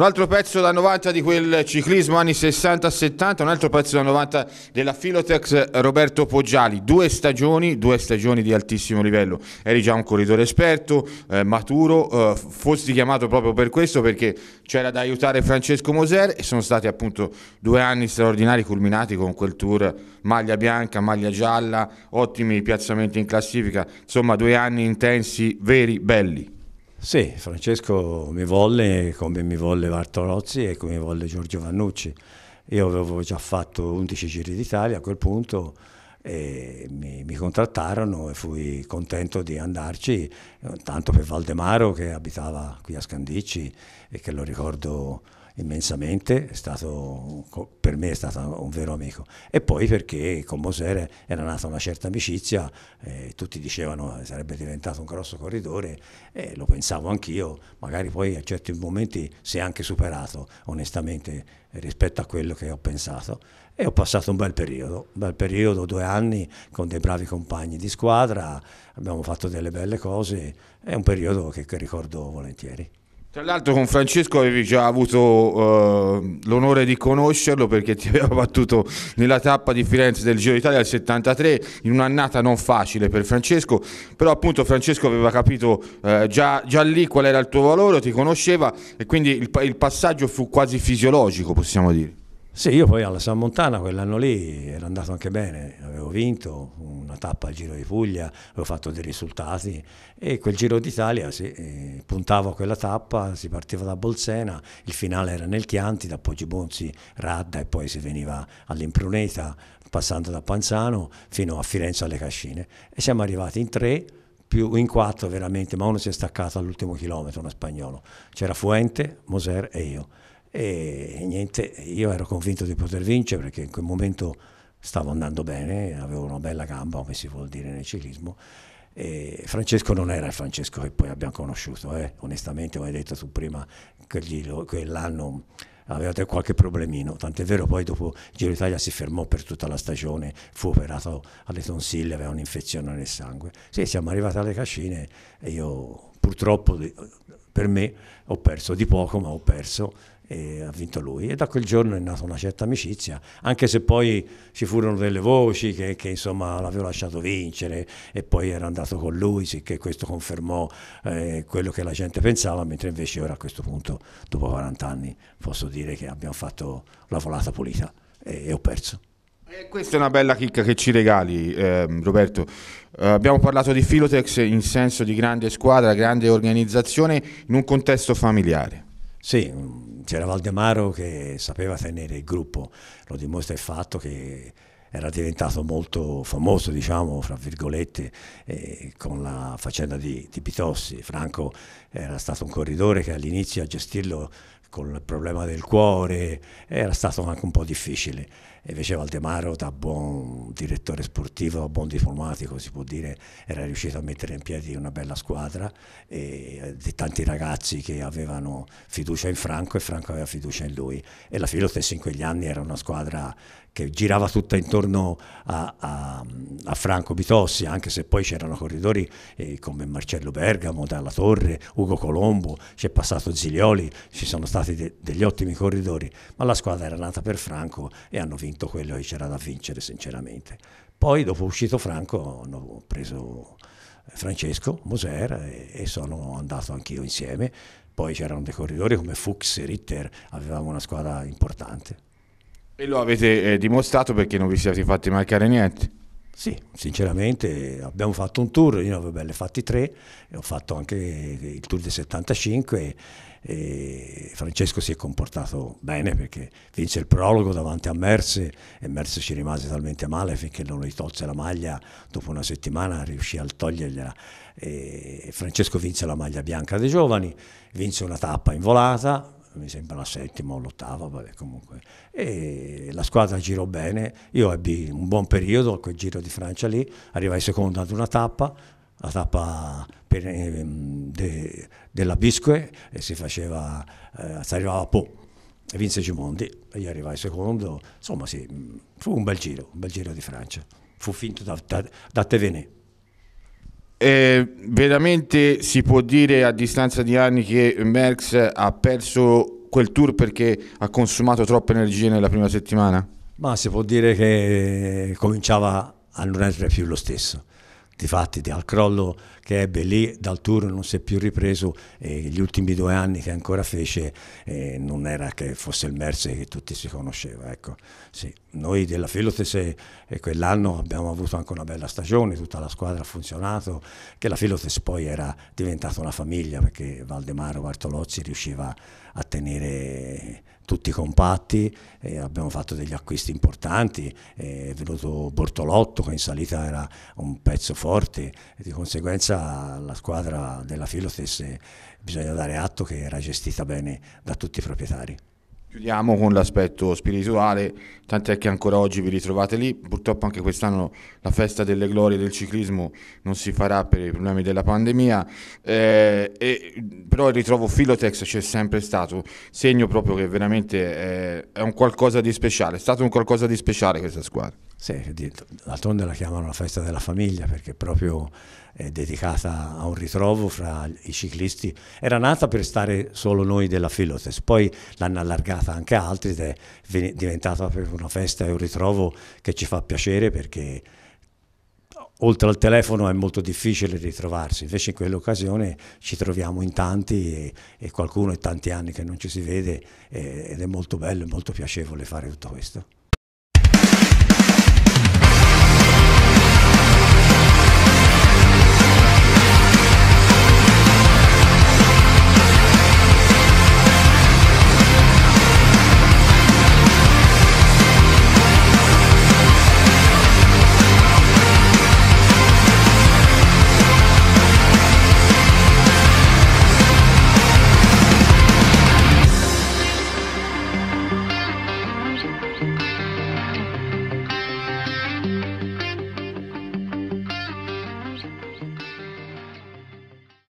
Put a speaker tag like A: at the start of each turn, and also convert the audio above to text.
A: Un altro pezzo da 90 di quel ciclismo anni 60-70, un altro pezzo da 90 della Filotex Roberto Poggiali. Due stagioni, due stagioni di altissimo livello. Eri già un corridore esperto, eh, maturo, eh, fossi chiamato proprio per questo perché c'era da aiutare Francesco Moser e sono stati appunto due anni straordinari culminati con quel tour maglia bianca, maglia gialla, ottimi piazzamenti in classifica, insomma due anni intensi, veri, belli. Sì, Francesco mi volle come mi volle Bartolozzi e come mi volle Giorgio Vannucci.
B: Io avevo già fatto 11 giri d'Italia a quel punto mi, mi, contrattarono e fui contento di andarci, tanto per Valdemaro che abitava qui a Scandicci e che lo ricordo immensamente, stato, per me è stato un vero amico. E poi perché con Moser era nata una certa amicizia, eh, tutti dicevano che eh, sarebbe diventato un grosso corridore e lo pensavo anch'io, magari poi a certi momenti si è anche superato onestamente rispetto a quello che ho pensato e ho passato un bel periodo, un bel periodo, due anni con dei bravi compagni di squadra, abbiamo fatto delle belle cose, è un periodo che ricordo volentieri.
A: Tra l'altro con Francesco avevi già avuto eh, l'onore di conoscerlo perché ti aveva battuto nella tappa di Firenze del Giro d'Italia al 73 in un'annata non facile per Francesco, però appunto Francesco aveva capito eh, già, già, lì qual era il tuo valore, ti conosceva e quindi il, il passaggio fu quasi fisiologico possiamo dire.
B: Sì, io poi alla San Montana quell'anno lì ero andato anche bene, avevo vinto, una tappa al Giro di Puglia, avevo fatto dei risultati e quel Giro d'Italia si eh, puntava a quella tappa, si partiva da Bolsena, il finale era nel Chianti, da Poggibonzi, Radda e poi si veniva all'Impruneta passando da Panzano fino a Firenze alle Cascine e siamo arrivati in tre più in quattro veramente, ma uno si è staccato all'ultimo chilometro, uno spagnolo. C'era Fuente, Moser e io. E niente, io ero convinto di poter vincere perché in quel momento stavo andando bene, avevo una bella gamba, come si vuol dire nel ciclismo. E Francesco non era il Francesco che poi abbiamo conosciuto, eh. onestamente, come hai detto tu prima, quell'anno. quell'anno aveva qualche problemino, tant'è vero poi dopo Giro Italia si fermò per tutta la stagione, fu operato alle tonsille, aveva un'infezione nel sangue. Sì, siamo arrivati alle cascine e io purtroppo per me ho perso di poco, ma ho perso e ha vinto lui. E da quel giorno è nata una certa amicizia, anche se poi ci furono delle voci che, che insomma l'avevo lasciato vincere e poi era andato con lui, sicché questo confermò eh, quello che la gente pensava, mentre invece ora a questo punto, dopo 40 anni, posso dire che abbiamo fatto la volata pulita e, e ho perso.
A: E questa è una bella chicca che ci regali, eh, Roberto. Eh, abbiamo parlato di Filotex in senso di grande squadra, grande organizzazione in un contesto familiare. Sì, mm, c'era Valdemaro che sapeva tenere il
B: gruppo, lo dimostra il fatto che era diventato molto famoso, diciamo, fra virgolette, eh, con la faccenda di, di, Pitossi. Franco era stato un corridore che all'inizio a gestirlo con il problema del cuore, era stato anche un po' difficile. E invece Valdemaro, da buon direttore sportivo, da buon diplomatico, si può dire, era riuscito a mettere in piedi una bella squadra e, eh, di tanti ragazzi che avevano fiducia in Franco e Franco aveva fiducia in lui. E la Filo in quegli anni era una squadra che girava tutta intorno a, a, a Franco Bitossi, anche se poi c'erano corridori eh, come Marcello Bergamo, Dalla Torre, Ugo Colombo, c'è passato Zilioli, ci sono stati stati de degli ottimi corridori, ma la squadra era nata per Franco e hanno vinto quello che c'era da vincere sinceramente. Poi dopo uscito Franco hanno preso eh, Francesco Moser e, e sono andato anch'io insieme, poi c'erano dei corridori come Fuchs e Ritter, avevamo una squadra importante.
A: E lo avete eh, dimostrato perché non vi siete fatti mancare niente. Sì,
B: sinceramente abbiamo fatto un tour, io ne avevo belle fatti tre, e ho fatto anche il tour del 75 e, Francesco si è comportato bene perché vince il prologo davanti a Merse e Merse ci rimase talmente male finché non gli tolse la maglia, dopo una settimana riuscì a togliergliela e Francesco vince la maglia bianca dei giovani, vince una tappa in volata, mi sembra la settima o l'ottava, vabbè comunque. E la squadra girò bene, io ebbi un buon periodo col Giro di Francia lì, arrivai secondo ad una tappa, la tappa per, ehm, de, della Bisque e si faceva, eh, si arrivava a Po e vinse Gimondi e io arrivai secondo, insomma sì, fu un bel giro, un bel giro di Francia, fu finto da, da, da
A: Tevenet. Eh, veramente si può dire a distanza di anni che Merckx ha perso quel tour perché ha consumato troppe energie nella prima settimana?
B: Ma si può dire che cominciava a non essere più lo stesso. Difatti, al crollo che ebbe lì dal tour non si è più ripreso e gli ultimi due anni che ancora fece eh, non era che fosse il Merce che tutti si conosceva. Ecco. Sì. Noi della Filotes eh, quell'anno abbiamo avuto anche una bella stagione, tutta la squadra ha funzionato, che la Filotes poi era diventata una famiglia perché Valdemaro Bartolozzi riusciva a tenere tutti compatti, eh, abbiamo fatto degli acquisti importanti, è venuto Bortolotto che in salita era un pezzo forte, e di conseguenza squadra, la squadra della Filothes bisogna dare atto che era gestita bene da tutti i proprietari.
A: Chiudiamo con l'aspetto spirituale, tant'è che ancora oggi vi ritrovate lì, purtroppo anche quest'anno la festa delle glorie del ciclismo non si farà per i problemi della pandemia, eh, e, però il ritrovo Filotex c'è sempre stato, segno proprio che veramente è, eh, è un qualcosa di speciale, è stato un qualcosa di speciale questa squadra. Sì,
B: d'altronde la chiamano la festa della famiglia perché proprio è eh, dedicata a un ritrovo fra i ciclisti. Era nata per stare solo noi della Filotes, poi l'hanno allargata anche a altri ed è diventata una festa e un ritrovo che ci fa piacere perché oltre al telefono è molto difficile ritrovarsi, invece in quell'occasione ci troviamo in tanti e, e qualcuno è tanti anni che non ci si vede eh, ed è molto bello e molto piacevole fare tutto questo.